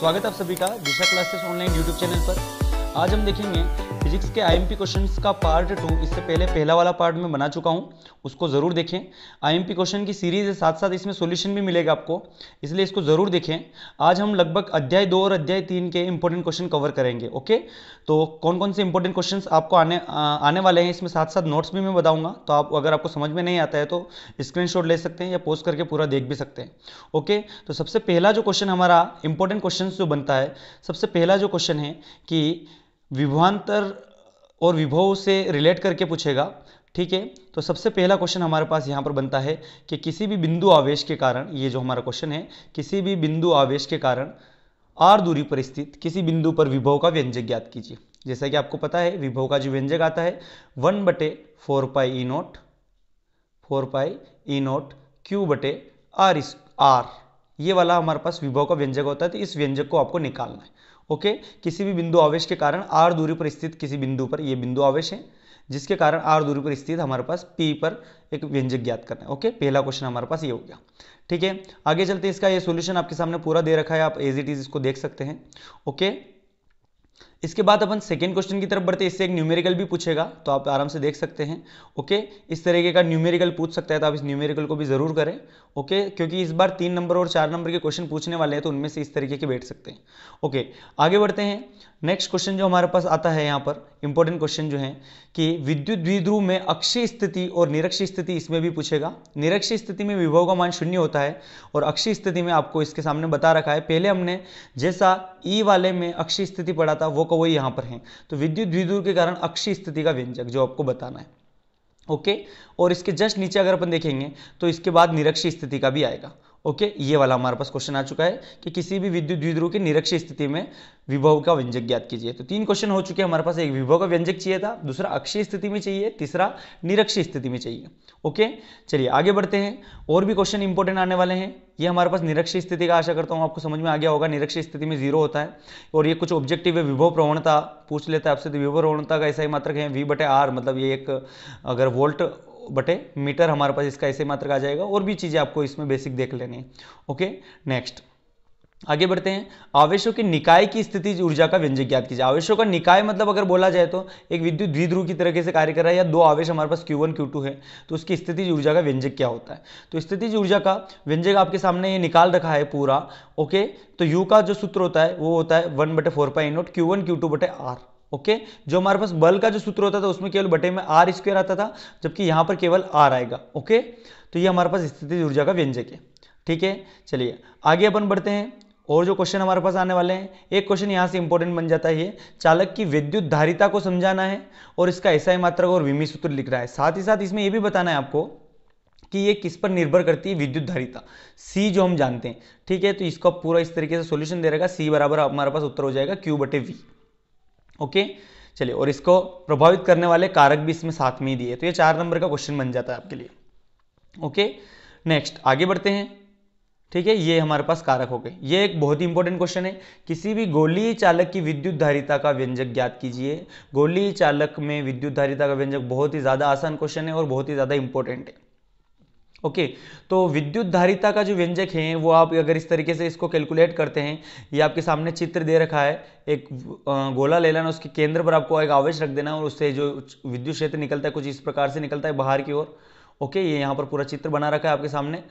स्वागत आप सभी का Disha classes online YouTube channel पर आज हम देखेंगे फिजिक्स के आईएमपी क्वेश्चंस का पार्ट टू इससे पहले पहला वाला पार्ट में बना चुका हूँ उसको ज़रूर देखें आईएमपी क्वेश्चन की सीरीज़ है साथ साथ इसमें सोल्यूशन भी मिलेगा आपको इसलिए इसको ज़रूर देखें आज हम लगभग अध्याय दो और अध्याय तीन के इंपॉर्टेंट क्वेश्चन कवर करेंगे ओके तो कौन कौन से इंपॉर्टेंट क्वेश्चन आपको आने आ, आने वाले हैं इसमें साथ साथ नोट्स भी मैं बताऊँगा तो आप अगर आपको समझ में नहीं आता है तो स्क्रीन ले सकते हैं या पोस्ट करके पूरा देख भी सकते हैं ओके तो सबसे पहला जो क्वेश्चन हमारा इंपॉर्टेंट क्वेश्चन जो बनता है सबसे पहला जो क्वेश्चन है कि विभवांतर और विभव से रिलेट करके पूछेगा ठीक है तो सबसे पहला क्वेश्चन हमारे पास यहाँ पर बनता है कि किसी भी बिंदु आवेश के कारण ये जो हमारा क्वेश्चन है किसी भी बिंदु आवेश के कारण आर दूरी पर स्थित किसी बिंदु पर विभव का व्यंजक ज्ञात कीजिए जैसा कि आपको पता है विभव का जो व्यंजक आता है वन बटे four pi E naught four pi E naught Q बटे आर इस आर ये वाला हमारे पास विभव का व्यंजक होता है तो इस व्यंजक को आपको निकालना है ओके किसी भी बिंदु आवेश के कारण आर दूरी पर स्थित किसी बिंदु पर ये बिंदु आवेश है जिसके कारण आर दूरी पर स्थित हमारे पास पी पर एक व्यंजक ज्ञात करना है ओके पहला क्वेश्चन हमारे पास ये हो गया ठीक है आगे चलते इसका ये सॉल्यूशन आपके सामने पूरा दे रखा है आप एज इट इज इसको देख सकते हैं ओके इसके बाद अपन सेकेंड क्वेश्चन की तरफ बढ़ते इससे एक न्यूमेरिकल भी पूछेगा तो आप आराम से देख सकते हैं ओके इस तरीके का न्यूमेरिकल पूछ सकता है तो आप इस न्यूमेरिकल को भी जरूर करें ओके क्योंकि इस बार तीन नंबर और चार नंबर के क्वेश्चन पूछने वाले हैं तो उनमें से इस तरीके के बैठ सकते हैं ओके आगे बढ़ते हैं नेक्स्ट क्वेश्चन जो हमारे पास आता है यहाँ पर इंपॉर्टेंट क्वेश्चन जो है कि विद्युत द्विध्रुव में अक्षय स्थिति और निरक्ष स्थिति इसमें भी पूछेगा निरक्ष स्थिति में विभव का मान शून्य होता है और अक्षय स्थिति में आपको इसके सामने बता रखा है पहले हमने जैसा ई e वाले में अक्षय स्थिति पढ़ा था वो का वही यहां पर है तो विद्युत द्विध्रुव के कारण अक्षी स्थिति का व्यंजक जो आपको बताना है ओके और इसके जस्ट नीचे अगर अपन देखेंगे तो इसके बाद निरक्षी स्थिति का भी आएगा ओके ये वाला हमारे पास क्वेश्चन आ चुका है कि किसी भी विद्युत द्विध्रुव की निरक्ष स्थिति में विभव का व्यंजक ज्ञात कीजिए तो तीन क्वेश्चन हो चुके हैं हमारे पास एक विभव का व्यंजक चाहिए था दूसरा अक्षीय स्थिति में चाहिए तीसरा निरक्ष स्थिति में चाहिए ओके चलिए आगे बढ़ते हैं और भी क्वेश्चन इंपॉर्टेंट आने वाले हैं ये हमारे पास निरक्ष स्थिति का आशा करता हूँ आपको समझ में आ गया होगा निरक्ष स्थिति में जीरो होता है और ये कुछ ऑब्जेक्टिव है विभव प्रवणता पूछ लेता है आपसे तो विभव प्रवणता का ऐसा ही मात्र है वी बटे आर मतलब ये एक अगर वोल्ट बटे मीटर हमारे पास इसका ऐसे मात्र आ जाएगा और भी चीज़ें आपको इसमें बेसिक देख लेनी ओके नेक्स्ट आगे बढ़ते हैं आवेशों के निकाय की स्थिति ऊर्जा का व्यंजक ज्ञात कीजिए आवेशों का निकाय मतलब अगर बोला जाए तो एक विद्युत द्विध्रुव की तरह से कार्य कर रहा है या दो आवेश हमारे पास Q1 Q2 है तो उसकी स्थिति ऊर्जा का व्यंजक क्या होता है तो स्थिति ऊर्जा का व्यंजक आपके सामने ये निकाल रखा है पूरा ओके तो यू का जो सूत्र होता है वो होता है वन बटे four pi naught Q one Q two बटे आर ओके जो हमारे पास बल का जो सूत्र होता था उसमें केवल बटे में आर स्क्वेयर आता था जबकि यहां पर केवल आर आएगा ओके तो ये हमारे पास स्थिति ऊर्जा का व्यंजक है ठीक है चलिए आगे अपन बढ़ते हैं और जो क्वेश्चन हमारे पास आने वाले हैं एक क्वेश्चन यहाँ से इंपॉर्टेंट बन जाता है ये चालक की विद्युत धारिता को समझाना है और इसका ऐसा ही मात्रक और विमी सूत्र लिख रहा है साथ ही साथ इसमें यह भी बताना है आपको कि ये किस पर निर्भर करती है विद्युत धारिता सी जो हम जानते हैं ठीक है तो इसको पूरा इस तरीके से सोल्यूशन दे रहेगा सी बराबर हमारे पास उत्तर हो जाएगा क्यू बटे वी ओके चलिए और इसको प्रभावित करने वाले कारक भी इसमें साथ में ही दिए तो ये चार नंबर का क्वेश्चन बन जाता है आपके लिए ओके नेक्स्ट आगे बढ़ते हैं ठीक है ये हमारे पास कारक हो गए ये एक बहुत ही इंपॉर्टेंट क्वेश्चन है किसी भी गोली चालक की विद्युत धारिता का व्यंजक ज्ञात कीजिए गोली चालक में विद्युत धारिता का व्यंजक बहुत ही ज़्यादा आसान क्वेश्चन है और बहुत ही ज़्यादा इंपॉर्टेंट है ओके okay, तो विद्युत धारिता का जो व्यंजक है वो आप अगर इस तरीके से इसको कैलकुलेट करते हैं ये आपके सामने चित्र दे रखा है एक गोला ले लेना उसके केंद्र पर आपको एक आवेश रख देना और उससे जो विद्युत क्षेत्र निकलता है कुछ इस प्रकार से निकलता है बाहर की ओर ओके ये यहाँ पर पूरा चित्र बना रखा है आपके सामने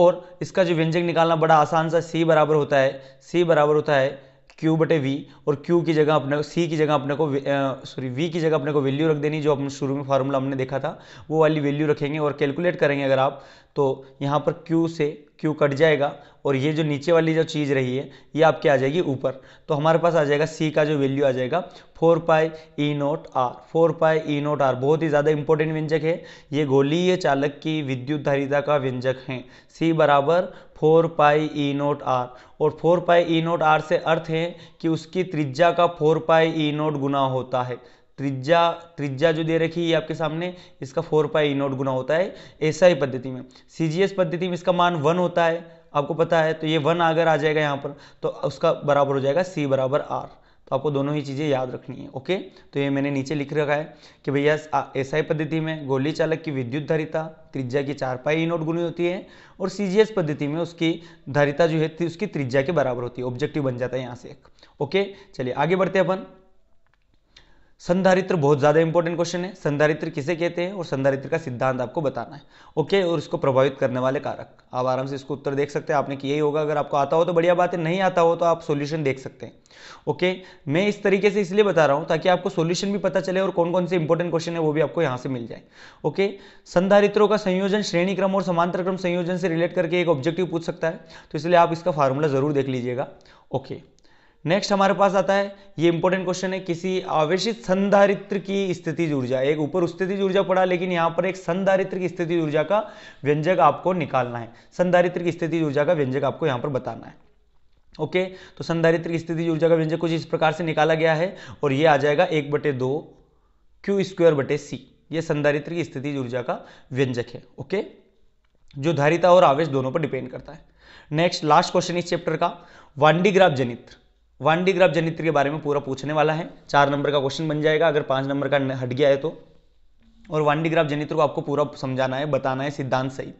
और इसका जो व्यंजक निकालना बड़ा आसान सा सी बराबर होता है सी बराबर होता है क्यू बटे वी और क्यू की जगह अपने सी की जगह अपने को सॉरी वी की जगह अपने को वैल्यू रख देनी जो अपने शुरू में फार्मूला हमने देखा था वो वाली वैल्यू रखेंगे और कैलकुलेट करेंगे अगर आप तो यहाँ पर क्यू से क्यू कट जाएगा और ये जो नीचे वाली जो चीज़ रही है ये आपकी आ जाएगी ऊपर तो हमारे पास आ जाएगा सी का जो वैल्यू आ जाएगा four pi E naught R four pi E naught R बहुत ही ज़्यादा इंपॉर्टेंट व्यंजक है ये गोलीय चालक की विद्युत धारिता का व्यंजक है सी बराबर four pi E naught R और four pi E naught R से अर्थ है कि उसकी त्रिज्या का फोर पाई ई नोट गुना होता है त्रिज्या त्रिज्या जो दे रखी है आपके सामने इसका फोर पाई नोट गुना होता है ऐसा ही पद्धति में सीजीएस पद्धति में इसका मान वन होता है आपको पता है तो ये वन अगर आ जाएगा यहाँ पर तो उसका बराबर हो जाएगा सी बराबर आर तो आपको दोनों ही चीज़ें याद रखनी है ओके तो ये मैंने नीचे लिख रखा है कि भैया ही पद्धति में गोली चालक की विद्युत धारिता त्रिज्या की चार पाई नोट गुनी होती है और सी पद्धति में उसकी धारिता जो है उसकी त्रिज्या के बराबर होती है ऑब्जेक्टिव बन जाता है यहाँ से एक ओके चलिए आगे बढ़ते हैं अपन संधारित्र बहुत ज़्यादा इंपॉर्टेंट क्वेश्चन है संधारित्र किसे कहते हैं और संधारित्र का सिद्धांत आपको बताना है ओके और इसको प्रभावित करने वाले कारक आप आराम से इसको उत्तर देख सकते हैं आपने किया ही होगा अगर आपको आता हो तो बढ़िया बात है नहीं आता हो तो आप सोल्यूशन देख सकते हैं ओके मैं इस तरीके से इसलिए बता रहा हूँ ताकि आपको सोल्यूशन भी पता चले और कौन कौन से इंपॉर्टेंट क्वेश्चन है वो भी आपको यहाँ से मिल जाए ओके संधारित्रों का संयोजन श्रेणी क्रम और समांतर क्रम संयोजन से रिलेट करके एक ऑब्जेक्टिव पूछ सकता है तो इसलिए आप इसका फार्मूला जरूर देख लीजिएगा ओके नेक्स्ट हमारे पास आता है ये इंपॉर्टेंट क्वेश्चन है किसी आवेशित संधारित्र की स्थिति ऊर्जा एक ऊपर स्थिति ऊर्जा पड़ा लेकिन यहां पर एक संधारित्र की स्थिति ऊर्जा का व्यंजक आपको निकालना है संधारित्र की स्थिति ऊर्जा का व्यंजक आपको यहां पर बताना है ओके तो संधारित्र की स्थिति ऊर्जा का व्यंजक कुछ इस प्रकार से निकाला गया है और यह आ जाएगा एक बटे दो क्यू स्क्वायर बटे सी ये संधारित्र की स्थिति ऊर्जा का व्यंजक है ओके जो धारिता और आवेश दोनों पर डिपेंड करता है नेक्स्ट लास्ट क्वेश्चन इस चैप्टर का वांडीग्राफ ग्राफ जनित्र वन डी ग्राफ जनित्र के बारे में पूरा पूछने वाला है चार नंबर का क्वेश्चन बन जाएगा अगर पाँच नंबर का हट गया है तो और वन डी ग्राफ जनित्र को आपको पूरा समझाना है बताना है सिद्धांत सहित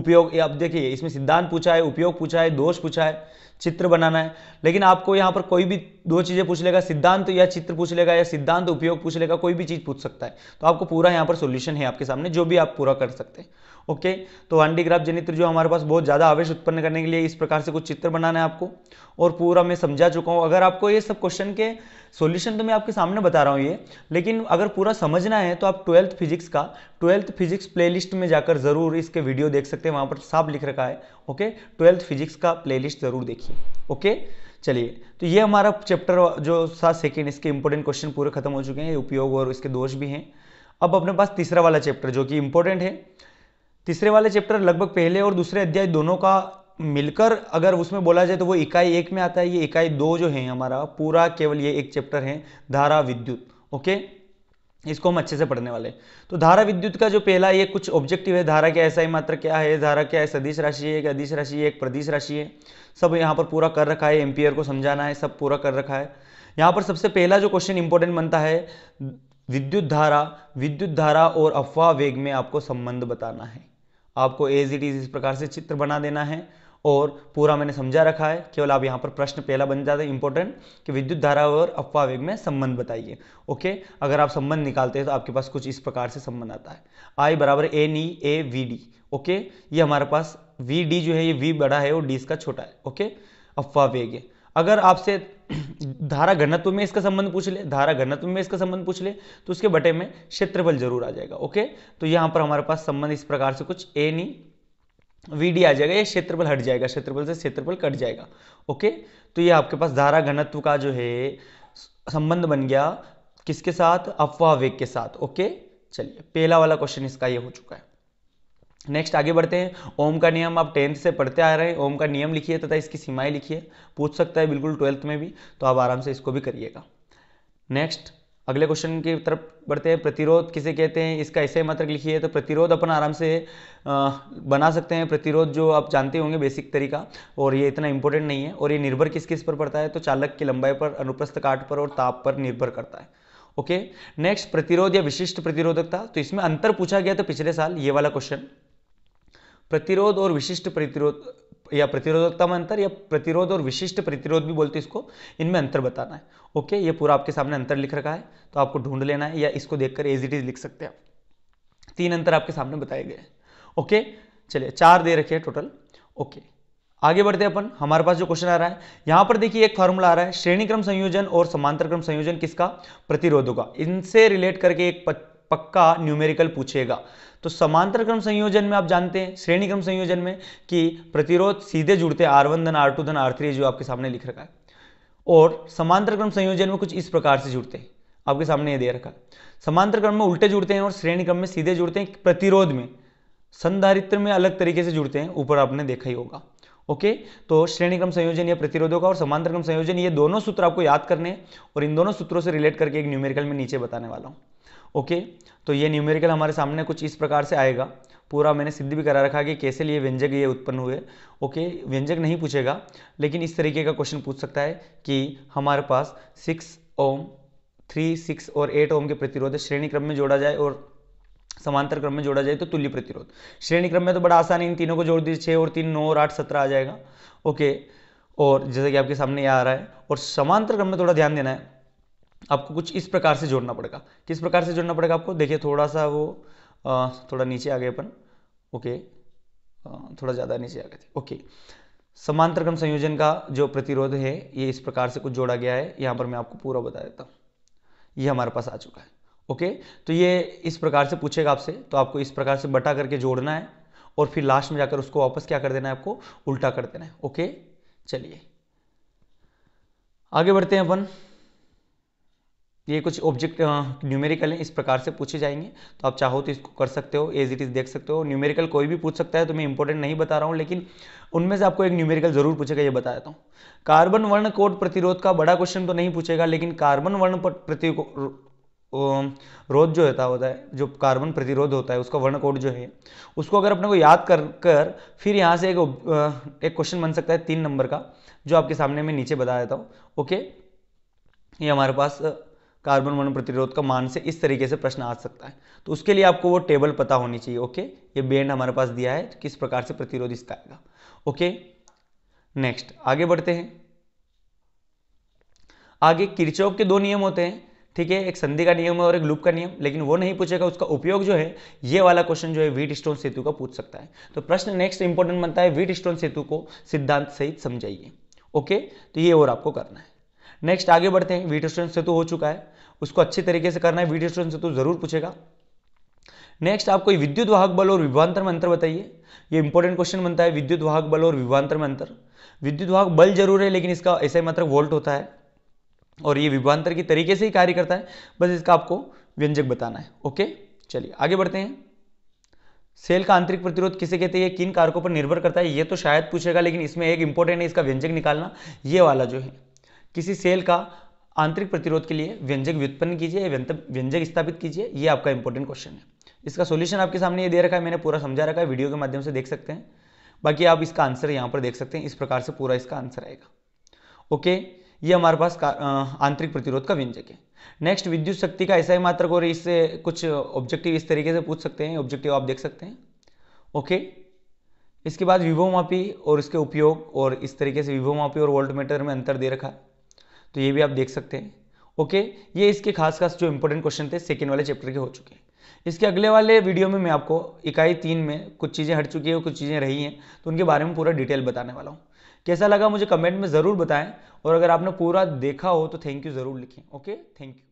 उपयोग ये आप देखिए इसमें सिद्धांत पूछा है उपयोग पूछा है दोष पूछा है चित्र बनाना है लेकिन आपको यहाँ पर कोई भी दो चीज़ें पूछ लेगा सिद्धांत या चित्र पूछ लेगा या सिद्धांत उपयोग पूछ लेगा कोई भी चीज़ पूछ सकता है तो आपको पूरा यहाँ पर सोल्यूशन है आपके सामने जो भी आप पूरा कर सकते हैं ओके तो ग्राफ जनित्र जो हमारे पास बहुत ज़्यादा आवेश उत्पन्न करने के लिए इस प्रकार से कुछ चित्र बनाना है आपको और पूरा मैं समझा चुका हूँ अगर आपको ये सब क्वेश्चन के सॉल्यूशन तो मैं आपके सामने बता रहा हूँ ये लेकिन अगर पूरा समझना है तो आप ट्वेल्थ फिजिक्स का ट्वेल्थ फिजिक्स प्लेलिस्ट में जाकर ज़रूर इसके वीडियो देख सकते हैं वहाँ पर साफ लिख रखा है ओके ट्वेल्थ फिजिक्स का प्लेलिस्ट ज़रूर देखिए ओके चलिए तो ये हमारा चैप्टर जो सात सेकेंड इसके इंपॉर्टेंट क्वेश्चन पूरे खत्म हो चुके हैं उपयोग और इसके दोष भी हैं अब अपने पास तीसरा वाला चैप्टर जो कि इंपॉर्टेंट है तीसरे वाले चैप्टर लगभग पहले और दूसरे अध्याय दोनों का मिलकर अगर उसमें बोला जाए तो वो इकाई एक में आता है ये इकाई दो जो है हमारा पूरा केवल ये एक चैप्टर है धारा विद्युत ओके इसको हम अच्छे से पढ़ने वाले तो धारा विद्युत का जो पहला ये कुछ ऑब्जेक्टिव है धारा क्या ऐसा ही मात्र क्या है धारा क्या है सदिश राशि है एक अधिश राशि है एक प्रदेश राशि है सब यहाँ पर पूरा कर रखा है एम्पियर को समझाना है सब पूरा कर रखा है यहाँ पर सबसे पहला जो क्वेश्चन इंपॉर्टेंट बनता है विद्युत धारा विद्युत धारा और अफवाह वेग में आपको संबंध बताना है आपको एज इट इज इस प्रकार से चित्र बना देना है और पूरा मैंने समझा रखा है केवल आप यहाँ पर प्रश्न पहला बन जाता है इंपॉर्टेंट कि विद्युत धारा और अफवाह वेग में संबंध बताइए ओके अगर आप संबंध निकालते हैं तो आपके पास कुछ इस प्रकार से संबंध आता है आई बराबर N E A V D okay ये हमारे पास वी डी जो है ये वी बड़ा है और डी इसका छोटा है ओके अफवाह वेग है अगर आपसे धारा घनत्व में इसका संबंध पूछ ले धारा घनत्व में इसका संबंध पूछ ले तो उसके बटे में क्षेत्रफल जरूर आ जाएगा ओके तो यहां पर हमारे पास संबंध इस प्रकार से कुछ ए नहीं वीडी आ जाएगा ये क्षेत्रफल हट जाएगा क्षेत्रफल से क्षेत्रफल कट जाएगा ओके तो ये आपके पास धारा घनत्व का जो है संबंध बन गया किसके साथ अफवाह वेग के साथ ओके चलिए पहला वाला क्वेश्चन इसका ये हो चुका है नेक्स्ट आगे बढ़ते हैं ओम का नियम आप टेंथ से पढ़ते आ रहे हैं ओम का नियम लिखिए तथा इसकी सीमाएं लिखिए पूछ सकता है बिल्कुल ट्वेल्थ में भी तो आप आराम से इसको भी करिएगा नेक्स्ट अगले क्वेश्चन की तरफ बढ़ते हैं प्रतिरोध किसे कहते हैं इसका ऐसे मात्र लिखिए तो प्रतिरोध अपन आराम से आ, बना सकते हैं प्रतिरोध जो आप जानते होंगे बेसिक तरीका और ये इतना इंपॉर्टेंट नहीं है और ये निर्भर किस किस पर पड़ता है तो चालक की लंबाई पर अनुप्रस्थ काट पर और ताप पर निर्भर करता है ओके नेक्स्ट प्रतिरोध या विशिष्ट प्रतिरोधकता तो इसमें अंतर पूछा गया तो पिछले साल ये वाला क्वेश्चन प्रतिरोध और विशिष्ट प्रतिरोध या प्रतिरोधकता में अंतर या प्रतिरोध और विशिष्ट प्रतिरोध भी बोलते हैं इसको इनमें अंतर बताना है ओके ये पूरा आपके सामने अंतर लिख रखा है तो आपको ढूंढ लेना है या इसको देखकर एज इट इज लिख सकते हैं तीन अंतर आपके सामने बताए गए ओके चलिए चार दे रखे टोटल ओके आगे बढ़ते अपन हमारे पास जो क्वेश्चन आ रहा है यहां पर देखिए एक फॉर्मूला आ रहा है श्रेणी क्रम संयोजन और समांतर क्रम संयोजन किसका प्रतिरोधों का इनसे रिलेट करके एक पक्का न्यूमेरिकल पूछेगा तो समांतर क्रम संयोजन में आप जानते हैं श्रेणी क्रम संयोजन में कि प्रतिरोध सीधे जुड़ते आर वन धन आर टू धन आर थ्री जो आपके सामने लिख रखा है और समांतर क्रम संयोजन में कुछ इस प्रकार से जुड़ते हैं आपके सामने ये दे रखा समांतर क्रम में उल्टे जुड़ते हैं और श्रेणी क्रम में सीधे जुड़ते हैं प्रतिरोध में संधारित्र में अलग तरीके से जुड़ते हैं ऊपर आपने देखा ही होगा ओके तो श्रेणी क्रम संयोजन या प्रतिरोधों का और समांतर क्रम संयोजन ये दोनों सूत्र आपको याद करने हैं और इन दोनों सूत्रों से रिलेट करके एक न्यूमेरिकल में नीचे बताने वाला हूं ओके तो ये न्यूमेरिकल हमारे सामने कुछ इस प्रकार से आएगा पूरा मैंने सिद्ध भी करा रखा कि कैसे लिए व्यंजक ये उत्पन्न हुए ओके व्यंजक नहीं पूछेगा लेकिन इस तरीके का क्वेश्चन पूछ सकता है कि हमारे पास सिक्स ओम थ्री सिक्स और एट ओम के प्रतिरोध श्रेणी क्रम में जोड़ा जाए और समांतर क्रम में जोड़ा जाए तो तुल्य प्रतिरोध श्रेणी क्रम में तो बड़ा आसान है इन तीनों को जोड़ दीजिए छः और तीन नौ और आठ सत्रह आ जाएगा ओके और जैसा कि आपके सामने ये आ रहा है और समांतर क्रम में थोड़ा ध्यान देना है आपको कुछ इस प्रकार से जोड़ना पड़ेगा किस प्रकार से जोड़ना पड़ेगा आपको देखिए थोड़ा सा वो आ, थोड़ा नीचे आ गए अपन ओके आ, थोड़ा ज़्यादा नीचे आ गए थे ओके समांतर क्रम संयोजन का जो प्रतिरोध है ये इस प्रकार से कुछ जोड़ा गया है यहां पर मैं आपको पूरा बता देता हूँ ये हमारे पास आ चुका है ओके तो ये इस प्रकार से पूछेगा आपसे तो आपको इस प्रकार से बटा करके जोड़ना है और फिर लास्ट में जाकर उसको वापस क्या कर देना है आपको उल्टा कर देना है ओके चलिए आगे बढ़ते हैं अपन ये कुछ ऑब्जेक्ट न्यूमेरिकल हैं इस प्रकार से पूछे जाएंगे तो आप चाहो तो इसको कर सकते हो एज इट इज़ देख सकते हो न्यूमेरिकल कोई भी पूछ सकता है तो मैं इंपॉर्टेंट नहीं बता रहा हूँ लेकिन उनमें से आपको एक न्यूमेरिकल जरूर पूछेगा ये बता देता हूँ कार्बन वर्ण कोट प्रतिरोध का बड़ा क्वेश्चन तो नहीं पूछेगा लेकिन कार्बन वर्ण प्रति रोध जो होता होता है जो कार्बन प्रतिरोध होता है उसका वर्ण कोड जो है उसको अगर अपने को याद कर कर फिर यहाँ से एक क्वेश्चन बन सकता है तीन नंबर का जो आपके सामने मैं नीचे बता देता हूँ ओके ये हमारे पास कार्बन वन प्रतिरोध का मान से इस तरीके से प्रश्न आ सकता है तो उसके लिए आपको वो टेबल पता होनी चाहिए ओके ये बेंड हमारे पास दिया है तो किस प्रकार से प्रतिरोध इसका आएगा ओके नेक्स्ट आगे बढ़ते हैं आगे किरचौक के दो नियम होते हैं ठीक है एक संधि का नियम है और एक लूप का नियम लेकिन वो नहीं पूछेगा उसका उपयोग जो है ये वाला क्वेश्चन जो है वीट स्टोन सेतु का पूछ सकता है तो प्रश्न नेक्स्ट इंपॉर्टेंट बनता है वीट स्टोन सेतु को सिद्धांत सहित समझाइए ओके तो ये और आपको करना है नेक्स्ट आगे बढ़ते हैं वीडियो स्टूडेंट सेतु हो चुका है उसको अच्छे तरीके से करना है वीडियो स्टूडेंट सेतु जरूर पूछेगा नेक्स्ट आपको विद्युत वाहक बल और विभांतर में अंतर बताइए ये इंपॉर्टेंट क्वेश्चन बनता है विद्युत वाहक बल और विभांतर में अंतर विद्युत वाहक बल जरूर है लेकिन इसका ऐसा मात्र वोल्ट होता है और ये विभांतर की तरीके से ही कार्य करता है बस इसका आपको व्यंजक बताना है ओके चलिए आगे बढ़ते हैं सेल का आंतरिक प्रतिरोध किसे कहते हैं किन कारकों पर निर्भर करता है ये तो शायद पूछेगा लेकिन इसमें एक इंपॉर्टेंट है इसका व्यंजक निकालना ये वाला जो है किसी सेल का आंतरिक प्रतिरोध के लिए व्यंजक व्युत्पन्न कीजिए व्यंजक स्थापित कीजिए ये आपका इंपॉर्टेंट क्वेश्चन है इसका सोल्यूशन आपके सामने ये दे रखा है मैंने पूरा समझा रखा है वीडियो के माध्यम से देख सकते हैं बाकी आप इसका आंसर यहाँ पर देख सकते हैं इस प्रकार से पूरा इसका आंसर आएगा ओके ये हमारे पास आंतरिक प्रतिरोध का व्यंजक है नेक्स्ट विद्युत शक्ति का ऐसा ही मात्रक और इससे कुछ ऑब्जेक्टिव इस तरीके से पूछ सकते हैं ऑब्जेक्टिव आप देख सकते हैं ओके इसके बाद विभोमापी और इसके उपयोग और इस तरीके से विभोमापी और वोल्टमीटर में अंतर दे रखा है तो ये भी आप देख सकते हैं ओके ये इसके खास खास जो इंपॉर्टेंट क्वेश्चन थे सेकेंड वाले चैप्टर के हो चुके हैं इसके अगले वाले वीडियो में मैं आपको इकाई तीन में कुछ चीज़ें हट चुकी है कुछ चीज़ें रही हैं तो उनके बारे में पूरा डिटेल बताने वाला हूँ कैसा लगा मुझे कमेंट में ज़रूर बताएं और अगर आपने पूरा देखा हो तो थैंक यू ज़रूर लिखें ओके थैंक यू